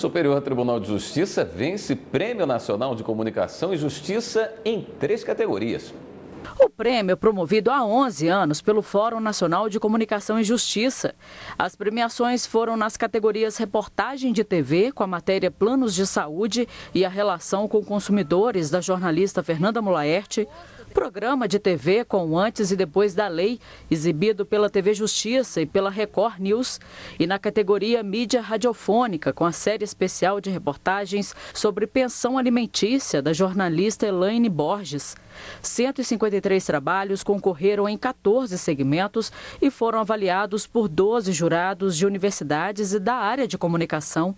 Superior Tribunal de Justiça vence Prêmio Nacional de Comunicação e Justiça em três categorias. O prêmio é promovido há 11 anos pelo Fórum Nacional de Comunicação e Justiça. As premiações foram nas categorias reportagem de TV, com a matéria Planos de Saúde e a relação com consumidores da jornalista Fernanda Mulaerte, Programa de TV com Antes e Depois da Lei, exibido pela TV Justiça e pela Record News, e na categoria Mídia Radiofônica, com a série especial de reportagens sobre pensão alimentícia da jornalista Elaine Borges. 153 trabalhos concorreram em 14 segmentos e foram avaliados por 12 jurados de universidades e da área de comunicação.